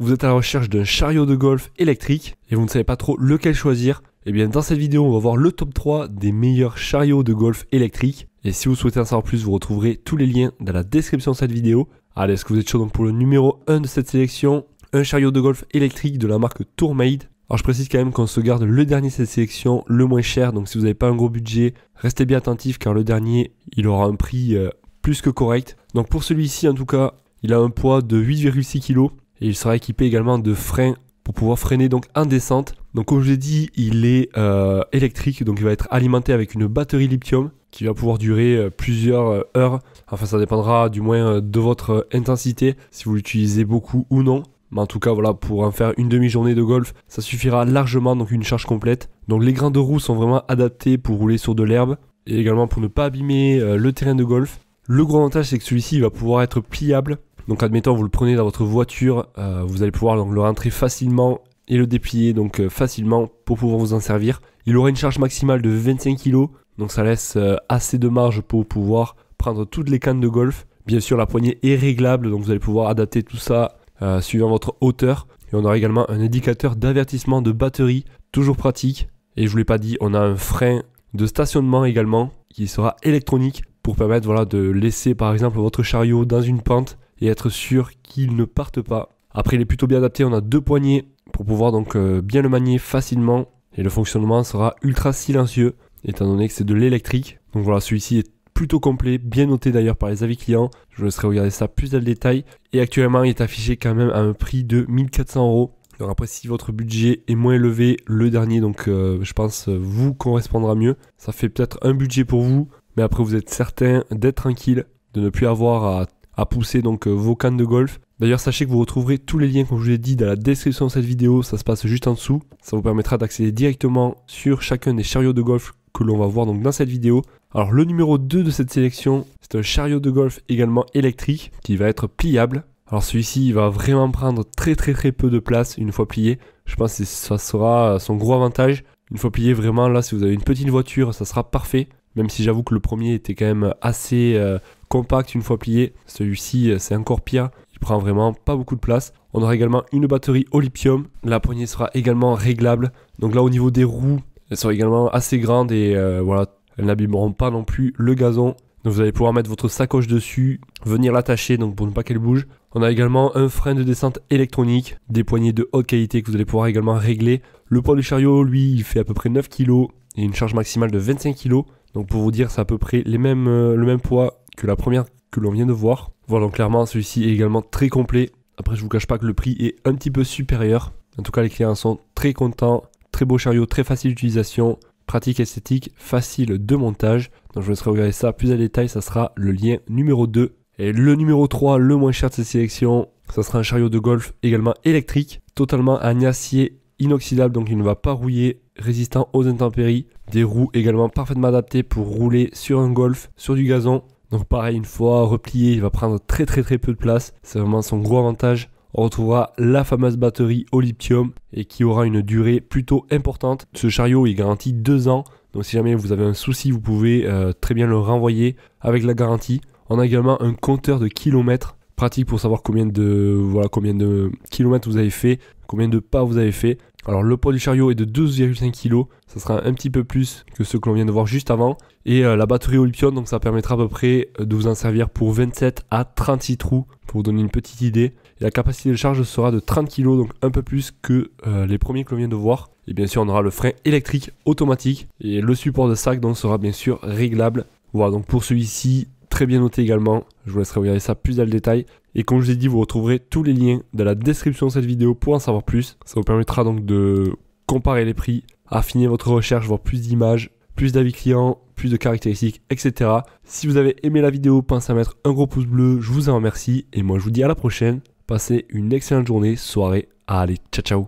vous êtes à la recherche d'un chariot de golf électrique et vous ne savez pas trop lequel choisir, et eh bien dans cette vidéo on va voir le top 3 des meilleurs chariots de golf électrique Et si vous souhaitez en savoir plus, vous retrouverez tous les liens dans la description de cette vidéo. Allez, est-ce que vous êtes chaud pour le numéro 1 de cette sélection Un chariot de golf électrique de la marque Tourmade. Alors je précise quand même qu'on se garde le dernier de cette sélection, le moins cher, donc si vous n'avez pas un gros budget, restez bien attentif car le dernier, il aura un prix euh, plus que correct. Donc pour celui-ci en tout cas, il a un poids de 8,6 kg et il sera équipé également de freins pour pouvoir freiner donc en descente. Donc comme je l'ai dit, il est euh, électrique, donc il va être alimenté avec une batterie lithium qui va pouvoir durer euh, plusieurs euh, heures. Enfin ça dépendra du moins de votre intensité, si vous l'utilisez beaucoup ou non. Mais en tout cas, voilà, pour en faire une demi-journée de golf, ça suffira largement, donc une charge complète. Donc les grains de roues sont vraiment adaptés pour rouler sur de l'herbe, et également pour ne pas abîmer le terrain de golf. Le gros avantage, c'est que celui-ci va pouvoir être pliable, donc admettons, vous le prenez dans votre voiture, euh, vous allez pouvoir donc, le rentrer facilement et le déplier donc euh, facilement pour pouvoir vous en servir. Il aura une charge maximale de 25 kg, donc ça laisse euh, assez de marge pour pouvoir prendre toutes les cannes de golf. Bien sûr, la poignée est réglable, donc vous allez pouvoir adapter tout ça suivant votre hauteur. Et on aura également un indicateur d'avertissement de batterie, toujours pratique. Et je vous l'ai pas dit, on a un frein de stationnement également qui sera électronique pour permettre voilà, de laisser par exemple votre chariot dans une pente et être sûr qu'il ne parte pas. Après, il est plutôt bien adapté, on a deux poignées pour pouvoir donc euh, bien le manier facilement et le fonctionnement sera ultra silencieux étant donné que c'est de l'électrique. Donc voilà, celui-ci est plutôt complet, bien noté d'ailleurs par les avis clients. Je vous laisserai regarder ça plus dans le détail. Et actuellement, il est affiché quand même à un prix de 1400 euros. Alors après, si votre budget est moins élevé, le dernier, donc euh, je pense, euh, vous correspondra mieux. Ça fait peut-être un budget pour vous, mais après, vous êtes certain d'être tranquille, de ne plus avoir à à pousser donc euh, vos cannes de golf. D'ailleurs, sachez que vous retrouverez tous les liens, comme je vous ai dit, dans la description de cette vidéo. Ça se passe juste en dessous. Ça vous permettra d'accéder directement sur chacun des chariots de golf que l'on va voir donc dans cette vidéo. Alors le numéro 2 de cette sélection, c'est un chariot de golf également électrique qui va être pliable. Alors celui-ci, il va vraiment prendre très très très peu de place une fois plié. Je pense que ça sera son gros avantage. Une fois plié, vraiment, là, si vous avez une petite voiture, ça sera parfait. Même si j'avoue que le premier était quand même assez euh, compact une fois plié. Celui-ci, euh, c'est encore pire. Il prend vraiment pas beaucoup de place. On aura également une batterie au lithium. La poignée sera également réglable. Donc là, au niveau des roues, elles sont également assez grandes et euh, voilà, elles n'abîmeront pas non plus le gazon. Donc vous allez pouvoir mettre votre sacoche dessus, venir l'attacher donc pour ne pas qu'elle bouge. On a également un frein de descente électronique, des poignées de haute qualité que vous allez pouvoir également régler. Le poids du chariot, lui, il fait à peu près 9 kg et une charge maximale de 25 kg. Donc pour vous dire, c'est à peu près les mêmes, euh, le même poids la première que l'on vient de voir. Voilà, clairement, celui-ci est également très complet. Après, je vous cache pas que le prix est un petit peu supérieur. En tout cas, les clients sont très contents. Très beau chariot, très facile d'utilisation, pratique esthétique, facile de montage. Donc, je vous laisserai regarder ça plus à détail. Ça sera le lien numéro 2. Et le numéro 3, le moins cher de cette sélection, ça sera un chariot de golf également électrique, totalement en acier inoxydable, donc il ne va pas rouiller, résistant aux intempéries. Des roues également parfaitement adaptées pour rouler sur un golf, sur du gazon. Donc pareil, une fois replié, il va prendre très très très peu de place. C'est vraiment son gros avantage. On retrouvera la fameuse batterie au lithium et qui aura une durée plutôt importante. Ce chariot est garanti 2 ans. Donc si jamais vous avez un souci, vous pouvez euh, très bien le renvoyer avec la garantie. On a également un compteur de kilomètres pratique pour savoir combien de voilà combien de kilomètres vous avez fait, combien de pas vous avez fait. Alors le poids du chariot est de 12,5 kg, ça sera un petit peu plus que ce que l'on vient de voir juste avant. Et euh, la batterie au donc ça permettra à peu près euh, de vous en servir pour 27 à 36 trous, pour vous donner une petite idée. Et la capacité de charge sera de 30 kg, donc un peu plus que euh, les premiers que l'on vient de voir. Et bien sûr on aura le frein électrique automatique et le support de sac donc sera bien sûr réglable. Voilà donc pour celui-ci bien noté également. Je vous laisserai regarder ça plus dans le détail. Et comme je vous ai dit, vous retrouverez tous les liens dans la description de cette vidéo pour en savoir plus. Ça vous permettra donc de comparer les prix, affiner votre recherche, voir plus d'images, plus d'avis clients, plus de caractéristiques, etc. Si vous avez aimé la vidéo, pensez à mettre un gros pouce bleu. Je vous en remercie. Et moi, je vous dis à la prochaine. Passez une excellente journée, soirée. Allez, ciao ciao